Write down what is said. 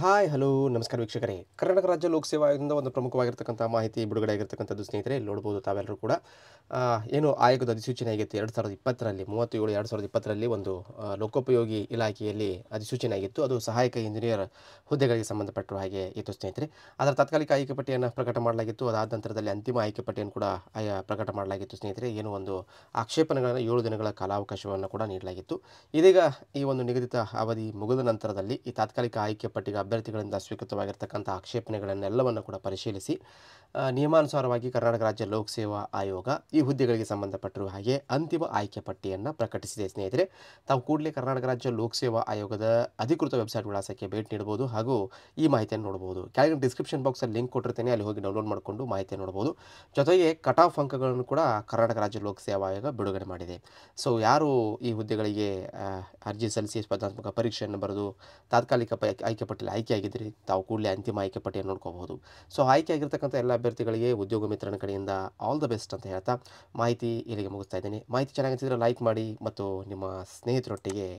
Hi, hello. ನಮಸ್ಕಾರ ವೀಕ್ಷಕರೇ ಕರ್ನಾಟಕ ರಾಜ್ಯ ಲೋಕಸೇವಾ ಆಯೋಗದಿಂದ ಒಂದು ಪ್ರಮುಖವಾಗಿರ್ತಕ್ಕಂಥ ಮಾಹಿತಿ ಬಿಡುಗಡೆ ಆಗಿರ್ತಕ್ಕಂಥದ್ದು ಸ್ನೇಹಿತರೆ ನೋಡ್ಬೋದು ತಾವೆಲ್ಲರೂ ಕೂಡ ಏನು ಆಯೋಗದ ಅಧಿಸೂಚನೆ ಆಗಿತ್ತು ಎರಡು ಸಾವಿರದ ಇಪ್ಪತ್ತರಲ್ಲಿ ಮೂವತ್ತು ಏಳು ಎರಡು ಸಾವಿರದ ಇಪ್ಪತ್ತರಲ್ಲಿ ಒಂದು ಲೋಕೋಪಯೋಗಿ ಇಲಾಖೆಯಲ್ಲಿ ಅಧಿಸೂಚನೆ ಆಗಿತ್ತು ಅದು ಸಹಾಯಕ ಇಂಜಿನಿಯರ್ ಹುದ್ದೆಗಳಿಗೆ ಸಂಬಂಧಪಟ್ಟ ಹಾಗೆ ಇತ್ತು ಸ್ನೇಹಿತರೆ ಅದರ ತಾತ್ಕಾಲಿಕ ಆಯ್ಕೆ ಪಟ್ಟಿಯನ್ನು ಪ್ರಕಟ ಮಾಡಲಾಗಿತ್ತು ಅದಾದ ನಂತರದಲ್ಲಿ ಅಂತಿಮ ಆಯ್ಕೆ ಪಟ್ಟಿಯನ್ನು ಕೂಡ ಪ್ರಕಟ ಮಾಡಲಾಗಿತ್ತು ಸ್ನೇಹಿತರೆ ಏನು ಒಂದು ಆಕ್ಷೇಪಣೆಗಳನ್ನು ಏಳು ದಿನಗಳ ಕಾಲಾವಕಾಶವನ್ನು ಕೂಡ ನೀಡಲಾಗಿತ್ತು ಇದೀಗ ಈ ಒಂದು ನಿಗದಿತ ಅವಧಿ ಮುಗಿದ ನಂತರದಲ್ಲಿ ಈ ತಾತ್ಕಾಲಿಕ ಆಯ್ಕೆ ಪಟ್ಟಿಗೆ ಅಭ್ಯರ್ಥಿಗಳಿಂದ ಸ್ವೀಕೃತ ಅಧಿಕೃತವಾಗಿರ್ತಕ್ಕಂಥ ಆಕ್ಷೇಪಣೆಗಳನ್ನೆಲ್ಲವನ್ನು ಕೂಡ ಪರಿಶೀಲಿಸಿ ನಿಯಮಾನುಸಾರವಾಗಿ ಕರ್ನಾಟಕ ರಾಜ್ಯ ಲೋಕಸೇವಾ ಆಯೋಗ ಈ ಹುದ್ದೆಗಳಿಗೆ ಸಂಬಂಧಪಟ್ಟಿರುವ ಹಾಗೆ ಅಂತಿಮ ಆಯ್ಕೆ ಪಟ್ಟಿಯನ್ನು ಪ್ರಕಟಿಸಿದೆ ಸ್ನೇಹಿತರೆ ತಾವು ಕೂಡಲೇ ಕರ್ನಾಟಕ ರಾಜ್ಯ ಲೋಕಸೇವಾ ಆಯೋಗದ ಅಧಿಕೃತ ವೆಬ್ಸೈಟ್ ವಿಳಾಸಕ್ಕೆ ಭೇಟಿ ನೀಡಬಹುದು ಹಾಗೂ ಈ ಮಾಹಿತಿಯನ್ನು ನೋಡಬಹುದು ಕೆಳಗಿನ ಡಿಸ್ಕ್ರಿಪ್ಷನ್ ಬಾಕ್ಸಲ್ಲಿ ಲಿಂಕ್ ಕೊಟ್ಟಿರ್ತೇನೆ ಅಲ್ಲಿ ಹೋಗಿ ಡೌನ್ಲೋಡ್ ಮಾಡಿಕೊಂಡು ಮಾಹಿತಿ ನೋಡಬಹುದು ಜೊತೆಗೆ ಕಟ್ ಆಫ್ ಅಂಕಗಳನ್ನು ಕೂಡ ಕರ್ನಾಟಕ ರಾಜ್ಯ ಲೋಕಸೇವಾ ಆಯೋಗ ಬಿಡುಗಡೆ ಮಾಡಿದೆ ಸೊ ಯಾರು ಈ ಹುದ್ದೆಗಳಿಗೆ ಅರ್ಜಿ ಸಲ್ಲಿಸಿ ಸ್ಪರ್ಧಾತ್ಮಕ ಪರೀಕ್ಷೆಯನ್ನು ಬರೆದು ತಾತ್ಕಾಲಿಕ ಪ ಆಯ್ಕೆ ಪಟ್ಟಿಯಲ್ಲಿ ಆಯ್ಕೆಯಾಗಿದ್ದರೆ ತಾವು ಕೂಡಲೇ ಅಂತಿಮ ಆಯ್ಕೆ ಪಟ್ಟಿಯನ್ನು ನೋಡ್ಕೋಬಹುದು ಸೊ ಆಯ್ಕೆಯಾಗಿರ್ತಕ್ಕಂಥ ಎಲ್ಲ ಅಭ್ಯರ್ಥಿಗಳಿಗೆ ಉದ್ಯೋಗ ಮಿತ್ರನ ಕಡೆಯಿಂದ ಆಲ್ ದ ಬೆಸ್ಟ್ ಅಂತ ಹೇಳ್ತಾ ಮಾಹಿತಿ ಇಲ್ಲಿಗೆ ಮುಗಿಸ್ತಾ ಇದ್ದೀನಿ ಮಾಹಿತಿ ಚೆನ್ನಾಗಿ ಲೈಕ್ ಮಾಡಿ ಮತ್ತು ನಿಮ್ಮ ಸ್ನೇಹಿತರೊಟ್ಟಿಗೆ